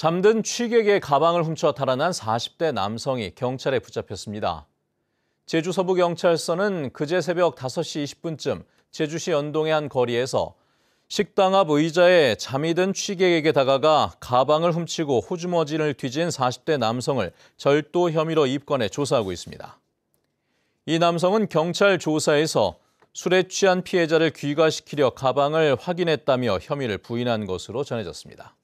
잠든 취객의 가방을 훔쳐 달아난 40대 남성이 경찰에 붙잡혔습니다. 제주 서부경찰서는 그제 새벽 5시 20분쯤 제주시 연동의 한 거리에서 식당 앞 의자에 잠이 든 취객에게 다가가 가방을 훔치고 호주머니를 뒤진 40대 남성을 절도 혐의로 입건해 조사하고 있습니다. 이 남성은 경찰 조사에서 술에 취한 피해자를 귀가시키려 가방을 확인했다며 혐의를 부인한 것으로 전해졌습니다.